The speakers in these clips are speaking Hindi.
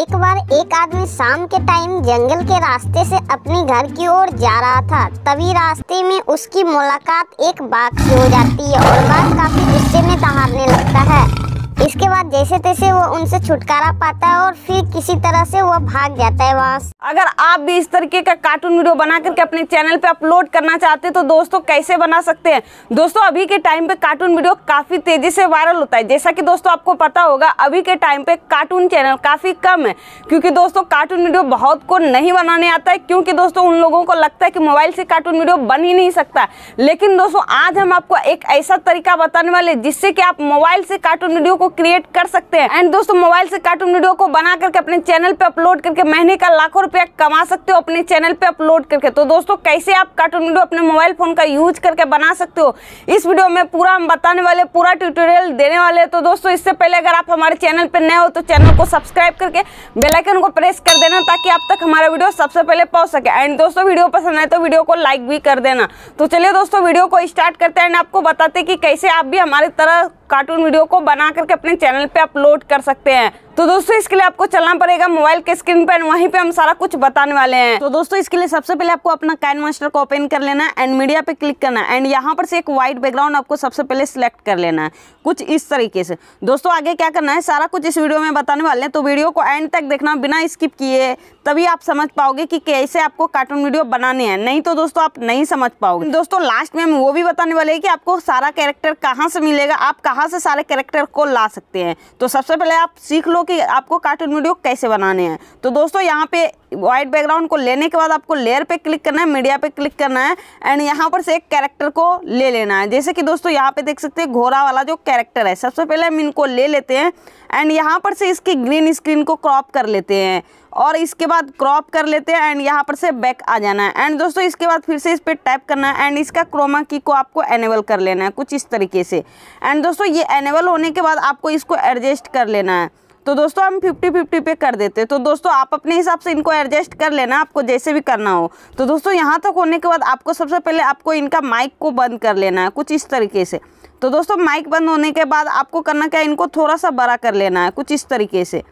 एक बार एक आदमी शाम के टाइम जंगल के रास्ते से अपने घर की ओर जा रहा था तभी रास्ते में उसकी मुलाकात एक बाघ से हो जाती है और बाघ काफी गुस्से में दहाड़ने लगता है इसके बाद जैसे तैसे वो उनसे छुटकारा पाता है और फिर किसी तरह से वो भाग जाता है वहाँ अगर आप भी इस तरीके का कार्टून वीडियो बना करके अपने चैनल पे अपलोड करना चाहते हैं तो दोस्तों कैसे बना सकते हैं दोस्तों अभी के टाइम पे कार्टून वीडियो काफी तेजी से वायरल होता है जैसा की दोस्तों आपको पता होगा अभी के टाइम पे कार्टून चैनल काफी कम है क्यूँकी दोस्तों कार्टून वीडियो बहुत को नहीं बनाने आता है क्यूँकी दोस्तों उन लोगों को लगता है की मोबाइल से कार्टून वीडियो बन ही नहीं सकता लेकिन दोस्तों आज हम आपको एक ऐसा तरीका बताने वाले जिससे कि आप मोबाइल से कार्टून वीडियो को क्रिएट कर सकते हैं एंड दोस्तों मोबाइल से कार्टून वीडियो को बना करके अपने चैनल पे अपलोड करके महीने का लाखों रुपया कमा सकते हो अपने चैनल पे अपलोड करके तो दोस्तों कैसे आप कार्टून वीडियो अपने मोबाइल फोन का यूज करके बना सकते हो इस वीडियो में पूरा हम बताने वाले पूरा ट्यूटोरियल देने वाले तो दोस्तों इससे पहले अगर आप हमारे चैनल पर नए हो तो चैनल को सब्सक्राइब करके बेलाइकन को प्रेस कर देना ताकि आप तक हमारा वीडियो सबसे पहले पहुँच सके एंड दोस्तों वीडियो पसंद आए तो वीडियो को लाइक भी कर देना तो चलिए दोस्तों वीडियो को स्टार्ट करते हैं एंड आपको बताते कि कैसे आप भी हमारे तरह कार्टून वीडियो को बना करके अपने चैनल पे अपलोड कर सकते हैं तो दोस्तों इसके लिए आपको चलना पड़ेगा मोबाइल के स्क्रीन पर वहीं पे हम सारा कुछ बताने वाले हैं तो दोस्तों इसके लिए सबसे पहले आपको अपना कैन मास्टर को ओपन कर लेना एंड मीडिया पे क्लिक करना एंड यहाँ पर से एक व्हाइट बैकग्राउंड आपको सबसे पहले सिलेक्ट कर लेना है कुछ इस तरीके से दोस्तों आगे क्या करना है सारा कुछ इस वीडियो में बताने वाले हैं तो वीडियो को एंड तक देखना बिना स्किप किए तभी आप समझ पाओगे कि कैसे आपको कार्टून वीडियो बनाने हैं नहीं तो दोस्तों आप नहीं समझ पाओगे दोस्तों लास्ट में हम वो भी बताने वाले हैं कि आपको सारा कैरेक्टर कहाँ से मिलेगा आप कहाँ से सारे कैरेक्टर को ला सकते हैं तो सबसे पहले आप सीख लो कि आपको कार्टून वीडियो कैसे बनाने हैं तो दोस्तों यहाँ पे वाइट बैकग्राउंड को लेने के बाद आपको लेयर पे क्लिक करना है मीडिया पे क्लिक करना है एंड यहाँ पर से एक कैरेक्टर को ले लेना है जैसे कि दोस्तों यहाँ पे देख सकते हैं घोड़ा वाला जो कैरेक्टर है सबसे पहले हम इनको ले लेते हैं एंड यहाँ पर से इसकी ग्रीन स्क्रीन को क्रॉप कर लेते हैं और इसके बाद क्रॉप कर लेते हैं एंड यहाँ पर से बैक आ जाना है एंड दोस्तों इसके बाद फिर से इस पर टाइप करना है एंड इसका क्रोमा की को आपको एनेबल कर लेना है कुछ इस तरीके से एंड दोस्तों ये एनेबल होने के बाद आपको इसको एडजस्ट कर लेना है तो दोस्तों हम फिफ्टी फिफ्टी पे कर देते तो दोस्तों आप अपने हिसाब से इनको एडजस्ट कर लेना आपको जैसे भी करना हो तो दोस्तों यहाँ तक होने के बाद आपको सबसे पहले आपको इनका माइक को बंद कर लेना है कुछ इस तरीके से तो दोस्तों माइक बंद होने के बाद आपको करना क्या है इनको थोड़ा सा बड़ा कर लेना है कुछ इस तरीके से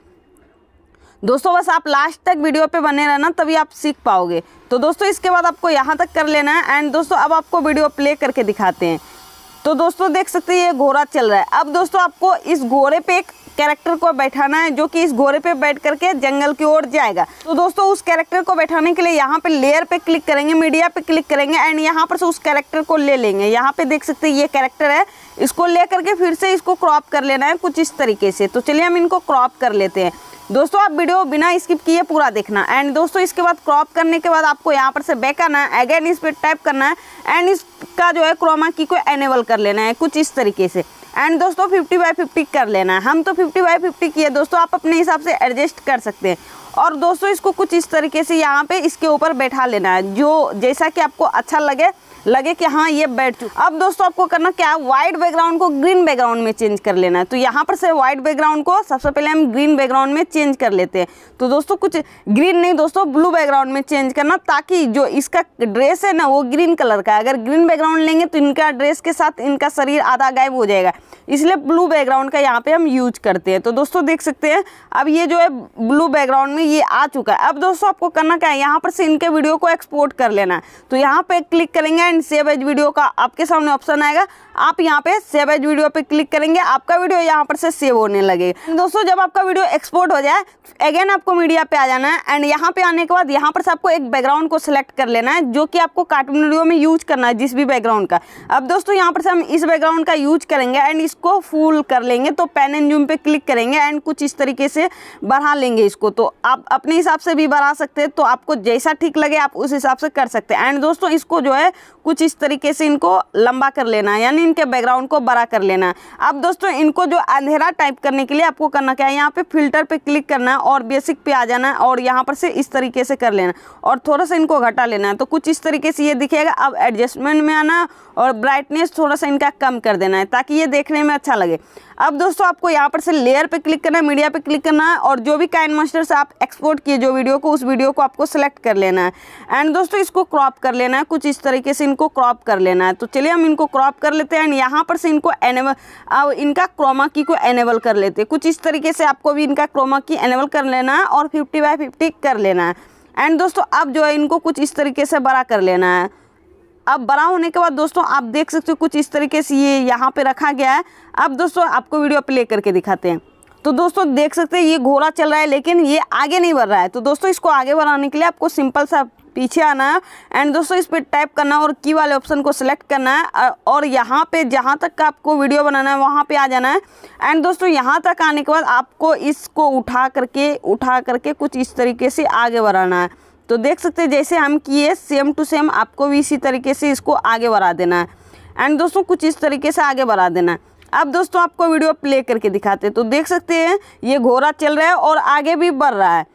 दोस्तों बस आप लास्ट तक वीडियो पे बने रहना तभी आप सीख पाओगे तो दोस्तों इसके बाद आपको यहाँ तक कर लेना है एंड दोस्तों अब आपको वीडियो प्ले करके दिखाते हैं तो दोस्तों देख सकते हैं ये घोड़ा चल रहा है अब दोस्तों आपको इस घोड़े पे एक कैरेक्टर को बैठाना है जो कि इस घोड़े पे बैठ करके जंगल की ओर जाएगा तो दोस्तों उस कैरेक्टर को बैठाने के लिए यहाँ पे लेयर पे क्लिक करेंगे मीडिया पे क्लिक करेंगे एंड यहाँ पर से उस कैरेक्टर को ले लेंगे यहाँ पे देख सकते हैं ये कैरेक्टर है इसको ले करके फिर से इसको क्रॉप कर लेना है कुछ इस तरीके से तो चलिए हम इनको क्रॉप कर लेते हैं दोस्तों आप वीडियो बिना स्किप किए पूरा देखना एंड दोस्तों इसके बाद क्रॉप करने के बाद आपको यहाँ पर से बैक आना है अगेन इस पर टाइप करना है एंड इसका जो है क्रोमा की को एनेबल कर लेना है कुछ इस तरीके से एंड दोस्तों फिफ्टी बाई फिफ्टी कर लेना है हम तो फिफ्टी बाई फिफ्टी किए दोस्तों आप अपने हिसाब से एडजस्ट कर सकते हैं और दोस्तों इसको कुछ इस तरीके से यहाँ पे इसके ऊपर बैठा लेना है जो जैसा कि आपको अच्छा लगे लगे कि हाँ ये बैठ अब दोस्तों आपको करना क्या है वाइट बैकग्राउंड को ग्रीन बैकग्राउंड में चेंज कर लेना है तो यहाँ पर से वाइट बैकग्राउंड को सबसे पहले हम ग्रीन बैकग्राउंड में चेंज कर लेते हैं तो दोस्तों कुछ ग्रीन नहीं दोस्तों ब्लू बैकग्राउंड में चेंज करना ताकि जो इसका ड्रेस है ना वो ग्रीन कलर का है अगर ग्रीन बैकग्राउंड लेंगे तो इनका ड्रेस के साथ इनका शरीर आधा गायब हो जाएगा इसलिए ब्लू बैकग्राउंड का यहाँ पे हम यूज करते हैं तो दोस्तों देख सकते हैं अब ये जो है ब्लू बैकग्राउंड में ये आ चुका है अब दोस्तों आपको करना क्या है यहाँ पर से इनके वीडियो को एक्सपोर्ट कर लेना है तो यहाँ पे क्लिक करेंगे एंड सेव एज वीडियो का आपके सामने ऑप्शन आएगा आप यहाँ पे सेव एज वीडियो पे क्लिक करेंगे आपका वीडियो यहाँ पर से सेव होने लगेगा दोस्तों जब आपका वीडियो एक्सपोर्ट हो जाए अगेन आपको मीडिया पे आ जाना है एंड यहाँ पे आने के बाद यहाँ पर से आपको एक बैकग्राउंड को सिलेक्ट कर लेना है जो कि आपको कार्टून वीडियो में यूज करना है जिस भी बैकग्राउंड का अब दोस्तों यहाँ पर से हम इस बैकग्राउंड का यूज करेंगे एंड इसको फुल कर लेंगे तो पेन एंड जूम पे क्लिक करेंगे एंड कुछ इस तरीके से बढ़ा लेंगे इसको तो आप अपने हिसाब से भी बढ़ा सकते हैं तो आपको जैसा ठीक लगे आप उस हिसाब से कर सकते हैं एंड दोस्तों इसको जो है कुछ इस तरीके से इनको लंबा कर लेना है यानी इनके बैकग्राउंड को बड़ा कर लेना है अब दोस्तों इनको जो अंधेरा टाइप करने के लिए आपको करना क्या है यहाँ पे फिल्टर पे क्लिक करना है और बेसिक पे आ जाना है और यहाँ पर से इस तरीके से कर लेना और थोड़ा सा इनको घटा लेना है तो कुछ इस तरीके से ये दिखेगा अब एडजस्टमेंट में आना और ब्राइटनेस थोड़ा सा इनका कम कर देना है ताकि ये देखने में अच्छा लगे अब दोस्तों आपको यहाँ पर से लेयर पे क्लिक करना है मीडिया पे क्लिक करना है और जो भी काइन मास्टर से आप एक्सपोर्ट किए जो वीडियो को उस वीडियो को आपको सेलेक्ट कर लेना है एंड दोस्तों इसको क्रॉप कर लेना है कुछ इस तरीके से इनको क्रॉप कर लेना है तो चलिए हम इनको क्रॉप कर लेते हैं एंड यहाँ पर से इनको एनेबल इनका क्रोमा की को एनेबल कर लेते हैं कुछ इस तरीके से आपको भी इनका क्रोमा की एनेबल कर लेना है और फिफ्टी बाई फिफ्टी कर लेना है एंड दोस्तों अब जो है इनको कुछ इस तरीके से बड़ा कर लेना है अब बड़ा होने के बाद दोस्तों आप देख सकते हो कुछ इस तरीके से ये यहाँ पे रखा गया है अब दोस्तों आपको वीडियो प्ले करके दिखाते हैं तो दोस्तों देख सकते हैं ये घोड़ा चल रहा है लेकिन ये आगे नहीं बढ़ रहा है तो दोस्तों इसको आगे बढ़ाने के लिए आपको सिंपल सा पीछे आना है एंड दोस्तों इस पर टाइप करना है और की वाले ऑप्शन को सिलेक्ट करना है और यहाँ पे जहाँ तक का आपको वीडियो बनाना है वहाँ पे आ जाना है एंड दोस्तों यहाँ तक आने के बाद आपको इसको उठा करके उठा करके कुछ इस तरीके से आगे बढ़ाना है तो देख सकते हैं जैसे हम किए सेम टू सेम आपको भी इसी तरीके से इसको आगे बढ़ा देना है एंड दोस्तों कुछ इस तरीके से आगे बढ़ा देना है अब दोस्तों आपको वीडियो प्ले करके दिखाते हैं तो देख सकते हैं ये घोड़ा चल रहा है और आगे भी बढ़ रहा है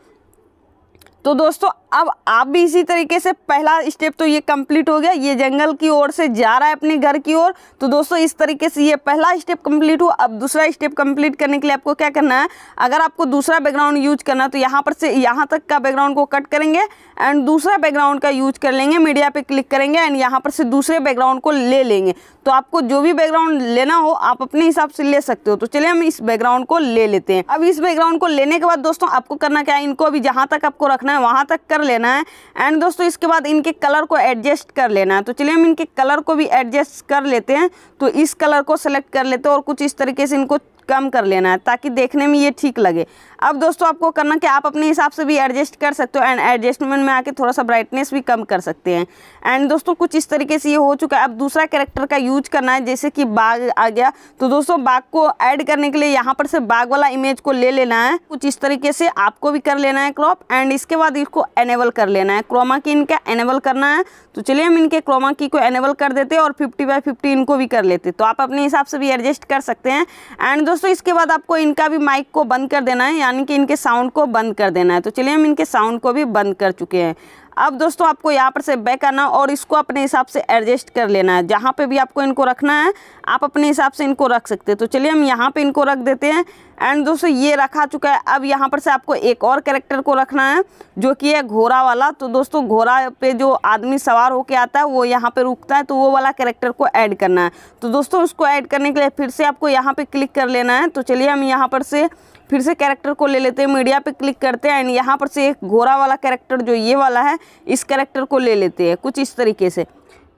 तो दोस्तों अब आप भी इसी तरीके से पहला स्टेप तो ये कंप्लीट हो गया ये जंगल की ओर से जा रहा है अपने घर की ओर तो दोस्तों इस तरीके से ये पहला स्टेप कंप्लीट हुआ अब दूसरा स्टेप कंप्लीट करने के लिए आपको क्या करना है अगर आपको दूसरा बैकग्राउंड यूज करना है तो यहाँ पर से यहाँ तक का बैकग्राउंड को कट करेंगे एंड दूसरा बैकग्राउंड का यूज कर लेंगे मीडिया पर क्लिक करेंगे एंड यहाँ पर से दूसरे बैकग्राउंड को ले लेंगे तो आपको जो भी बैकग्राउंड लेना हो आप अपने हिसाब से ले सकते हो तो चलिए हम इस बैकग्राउंड को ले लेते हैं अब इस बैकग्राउंड को लेने के बाद दोस्तों आपको करना क्या है इनको अभी जहाँ तक आपको रखना है वहाँ तक कर कर लेना है एंड दोस्तों इसके बाद इनके कलर को एडजस्ट कर लेना है तो चलिए हम इनके कलर को भी एडजस्ट कर लेते हैं तो इस कलर को सेलेक्ट कर लेते हैं और कुछ इस तरीके से इनको कम कर लेना है ताकि देखने में ये ठीक लगे अब दोस्तों आपको करना कि आप अपने हिसाब से भी एडजस्ट कर सकते हो एंड एडजस्टमेंट में आके थोड़ा सा ब्राइटनेस भी कम कर सकते हैं एंड दोस्तों कुछ इस तरीके से ये हो चुका है अब दूसरा कैरेक्टर का यूज करना है जैसे कि बाघ आ गया तो दोस्तों बाघ को ऐड करने के लिए यहाँ पर से बाघ वाला इमेज को ले लेना है कुछ इस तरीके से आपको भी कर लेना है क्रॉप एंड इसके बाद इसको एनेबल कर लेना है क्रोमा की इनका एनेबल करना है तो चलिए हम इनके क्रोमा की को एनेबल कर देते हैं और फिफ्टी बाई फिफ्टी इनको भी कर लेते तो आप अपने हिसाब से भी एडजस्ट कर सकते हैं एंड दोस्तों इसके बाद आपको इनका भी माइक को बंद कर देना है यानी कि इनके साउंड को बंद कर देना है तो चलिए हम इनके साउंड को भी बंद कर चुके हैं अब दोस्तों आपको यहाँ पर से बैक आना और इसको अपने हिसाब से एडजस्ट कर लेना है जहाँ पे भी आपको इनको रखना है आप अपने हिसाब से इनको रख सकते हैं तो चलिए हम यहाँ पे इनको रख देते हैं एंड दोस्तों ये रखा चुका है अब यहाँ पर से आपको एक और कैरेक्टर को रखना है जो कि है घोड़ा वाला तो दोस्तों घोड़ा पे जो आदमी सवार होके आता है वो यहाँ पे रुकता है तो वो वाला कैरेक्टर को ऐड करना है तो दोस्तों उसको ऐड करने के लिए फिर से आपको यहाँ पे क्लिक कर लेना है तो चलिए हम यहाँ पर से फिर से कैरेक्टर को ले लेते हैं मीडिया पे क्लिक करते हैं एंड यहाँ पर से एक घोरा वाला कैरेक्टर जो ये वाला है इस कैरेक्टर को ले लेते हैं कुछ इस तरीके से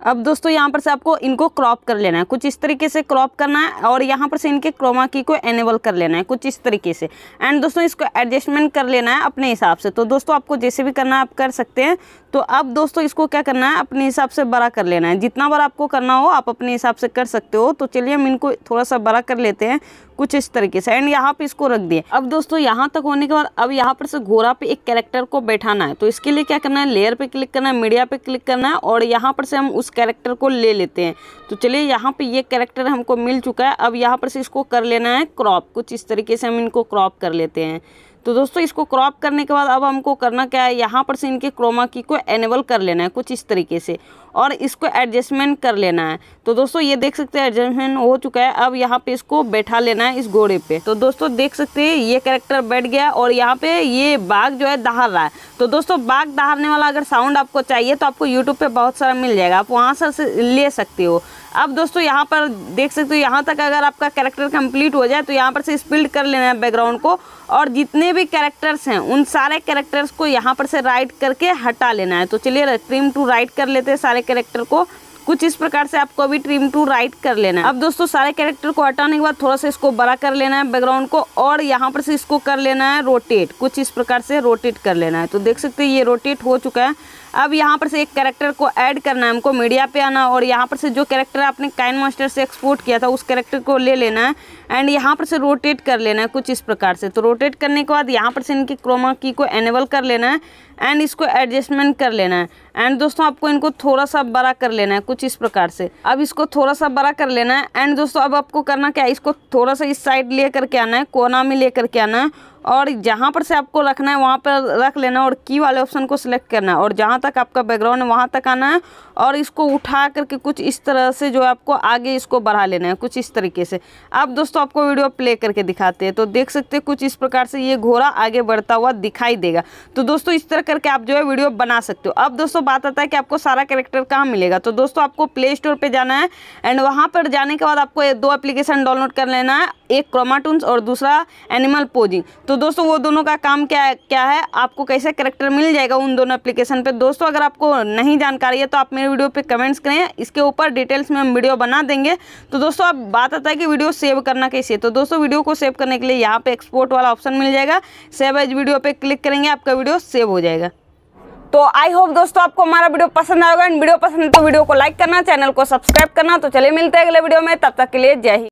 अब दोस्तों यहाँ पर से आपको इनको क्रॉप कर लेना है कुछ इस तरीके से क्रॉप करना है और यहाँ पर से इनके क्रोमा की को एनेबल कर लेना है कुछ इस तरीके से एंड दोस्तों इसको एडजस्टमेंट कर लेना है अपने हिसाब से तो दोस्तों आपको जैसे भी करना है आप कर सकते हैं तो अब दोस्तों इसको क्या करना है अपने हिसाब से बड़ा कर लेना है जितना बड़ा आपको करना हो आप अपने हिसाब से कर सकते हो तो चलिए हम इनको थोड़ा सा बड़ा कर लेते हैं कुछ इस तरीके से एंड यहाँ पे इसको रख दिया अब दोस्तों यहाँ तक होने के बाद अब यहाँ पर से घोड़ा पे एक कैरेक्टर को बैठाना है तो इसके लिए क्या करना है लेयर पे क्लिक करना है मीडिया पे क्लिक करना है और यहाँ पर से हम उस कैरेक्टर को ले लेते हैं तो चलिए यहाँ पे ये कैरेक्टर हमको मिल चुका है अब यहाँ पर से इसको कर लेना है क्रॉप कुछ इस तरीके से हम इनको क्रॉप कर लेते हैं तो दोस्तों इसको क्रॉप करने के बाद अब हमको करना क्या है यहाँ पर से इनके क्रोमा की को एनेबल कर लेना है कुछ इस तरीके से और इसको एडजस्टमेंट कर लेना है तो दोस्तों ये देख सकते हैं एडजस्टमेंट हो चुका है अब यहाँ पे इसको बैठा लेना है इस घोड़े पे तो दोस्तों देख सकते हैं ये कैरेक्टर बैठ गया और यहाँ पे ये बाघ जो है दहाड़ रहा है तो दोस्तों बाघ दहाड़ने वाला अगर साउंड आपको चाहिए तो आपको यूट्यूब पर बहुत सारा मिल जाएगा आप वहाँ से ले सकते हो अब दोस्तों यहाँ पर देख सकते हो यहाँ तक अगर आपका कैरेक्टर कंप्लीट हो जाए तो यहाँ पर से स्पिल्ड कर लेना है बैकग्राउंड को और जितने भी कैरेक्टर्स हैं उन सारे कैरेक्टर्स को यहाँ पर से राइट करके हटा लेना है तो चलिए ट्रिम टू राइट कर लेते हैं सारे कैरेक्टर को कुछ इस प्रकार से आपको अभी ट्रिम टू राइट कर लेना है अब दोस्तों सारे कैरेक्टर को हटाने के बाद थोड़ा सा इसको बड़ा कर लेना है बैकग्राउंड को और यहाँ पर से इसको कर लेना है रोटेट कुछ इस प्रकार से रोटेट कर लेना है तो देख सकते हैं ये रोटेट हो चुका है अब यहाँ पर से एक कैरेक्टर को ऐड करना है हमको मीडिया पे आना और यहाँ पर से जो कैरेक्टर आपने काइन मास्टर से एक्सपोर्ट किया था उस कैरेक्टर को ले लेना है एंड यहाँ पर से रोटेट कर लेना है कुछ इस प्रकार से तो रोटेट करने के बाद यहाँ पर से इनकी क्रोमा की को एनेबल कर लेना है एंड इसको एडजस्टमेंट कर लेना है एंड दोस्तों आपको इनको थोड़ा सा बड़ा कर लेना है कुछ इस प्रकार से अब इसको थोड़ा सा बड़ा कर लेना है एंड दोस्तों अब आपको करना क्या है इसको थोड़ा सा इस साइड ले करके आना है कोना में ले करके आना है और जहाँ पर से आपको रखना है वहाँ पर रख लेना और की वाले ऑप्शन को सिलेक्ट करना है और जहाँ तक आपका बैकग्राउंड है वहाँ तक आना है और इसको उठा करके कुछ इस तरह से जो आपको आगे इसको बढ़ा लेना है कुछ इस तरीके से आप दोस्तों आपको वीडियो प्ले करके दिखाते हैं तो देख सकते हैं कुछ इस प्रकार से ये घोड़ा आगे बढ़ता हुआ दिखाई देगा तो दोस्तों इस तरह करके आप जो है वीडियो बना सकते हो अब दोस्तों बात आता है कि आपको सारा करेक्टर कहाँ मिलेगा तो दोस्तों आपको प्ले स्टोर पर जाना है एंड वहाँ पर जाने के बाद आपको दो एप्लीकेशन डाउनलोड कर लेना है एक क्रोमाटून्स और दूसरा एनिमल पोजिंग तो तो दोस्तों वो दोनों का काम क्या क्या है आपको कैसे करेक्टर मिल जाएगा उन दोनों एप्लीकेशन पे दोस्तों अगर आपको नहीं जानकारी है तो आप मेरे वीडियो पे कमेंट्स करें इसके ऊपर डिटेल्स में हम वीडियो बना देंगे तो दोस्तों अब बात आता है कि वीडियो सेव करना कैसे तो दोस्तों वीडियो को सेव करने के लिए यहाँ पर एक्सपोर्ट वाला ऑप्शन मिल जाएगा सेव एज वीडियो पर क्लिक करेंगे आपका वीडियो सेव हो जाएगा तो आई होप दोस्तों आपको हमारा वीडियो पसंद आएगा एंड वीडियो पसंद तो वीडियो को लाइक करना चैनल को सब्सक्राइब करना तो चलिए मिलते हैं अगले वीडियो में तब तक के लिए जय हिंद